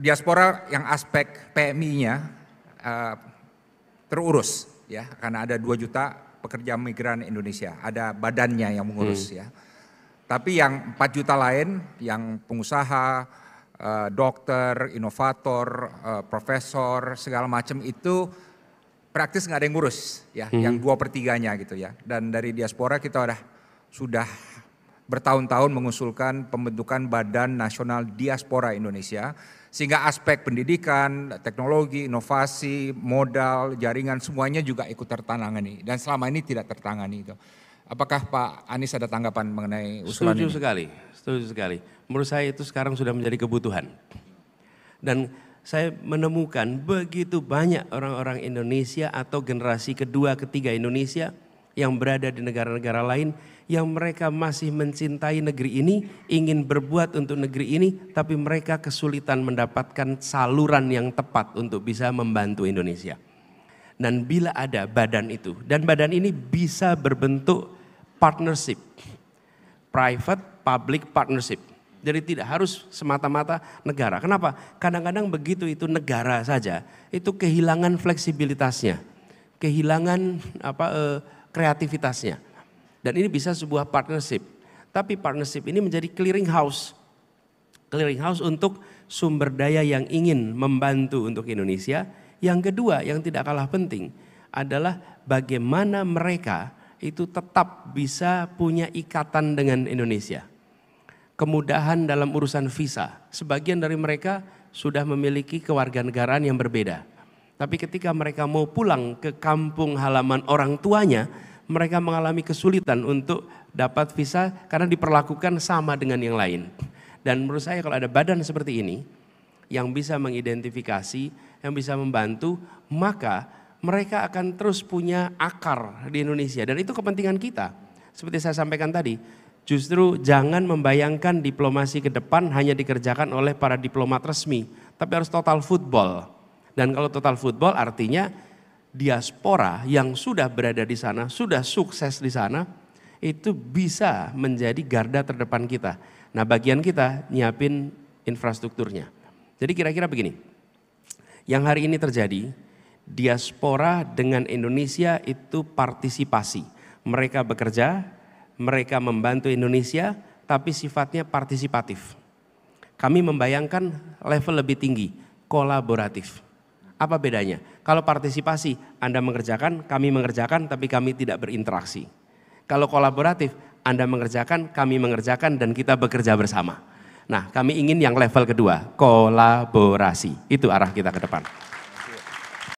diaspora yang aspek PMI-nya uh, eh, terurus ya karena ada 2 juta pekerja migran Indonesia, ada badannya yang mengurus hmm. ya. Tapi yang 4 juta lain yang pengusaha, uh, dokter, inovator, uh, profesor, segala macam itu praktis nggak ada yang ngurus ya, hmm. yang dua pertiganya gitu ya. Dan dari diaspora kita udah sudah bertahun-tahun mengusulkan pembentukan Badan Nasional Diaspora Indonesia sehingga aspek pendidikan, teknologi, inovasi, modal, jaringan semuanya juga ikut tertangani dan selama ini tidak tertangani itu. Apakah Pak Anies ada tanggapan mengenai usulan setuju ini? Setuju sekali, setuju sekali. Menurut saya itu sekarang sudah menjadi kebutuhan. Dan saya menemukan begitu banyak orang-orang Indonesia atau generasi kedua, ketiga Indonesia yang berada di negara-negara lain yang mereka masih mencintai negeri ini, ingin berbuat untuk negeri ini, tapi mereka kesulitan mendapatkan saluran yang tepat untuk bisa membantu Indonesia. Dan bila ada badan itu, dan badan ini bisa berbentuk partnership, private public partnership. Jadi tidak harus semata-mata negara. Kenapa? Kadang-kadang begitu itu negara saja, itu kehilangan fleksibilitasnya, kehilangan apa eh, kreativitasnya. Dan ini bisa sebuah partnership. Tapi partnership ini menjadi clearing house. Clearing house untuk sumber daya yang ingin membantu untuk Indonesia. Yang kedua yang tidak kalah penting adalah bagaimana mereka itu tetap bisa punya ikatan dengan Indonesia. Kemudahan dalam urusan visa. Sebagian dari mereka sudah memiliki kewarganegaraan yang berbeda tapi ketika mereka mau pulang ke kampung halaman orang tuanya, mereka mengalami kesulitan untuk dapat visa karena diperlakukan sama dengan yang lain. Dan menurut saya kalau ada badan seperti ini yang bisa mengidentifikasi, yang bisa membantu, maka mereka akan terus punya akar di Indonesia dan itu kepentingan kita. Seperti saya sampaikan tadi, justru jangan membayangkan diplomasi ke depan hanya dikerjakan oleh para diplomat resmi, tapi harus total football dan kalau total football artinya diaspora yang sudah berada di sana, sudah sukses di sana, itu bisa menjadi garda terdepan kita. Nah bagian kita nyiapin infrastrukturnya. Jadi kira-kira begini, yang hari ini terjadi, diaspora dengan Indonesia itu partisipasi. Mereka bekerja, mereka membantu Indonesia, tapi sifatnya partisipatif. Kami membayangkan level lebih tinggi, kolaboratif. Apa bedanya? Kalau partisipasi, Anda mengerjakan, kami mengerjakan, tapi kami tidak berinteraksi. Kalau kolaboratif, Anda mengerjakan, kami mengerjakan, dan kita bekerja bersama. Nah, kami ingin yang level kedua, kolaborasi. Itu arah kita ke depan.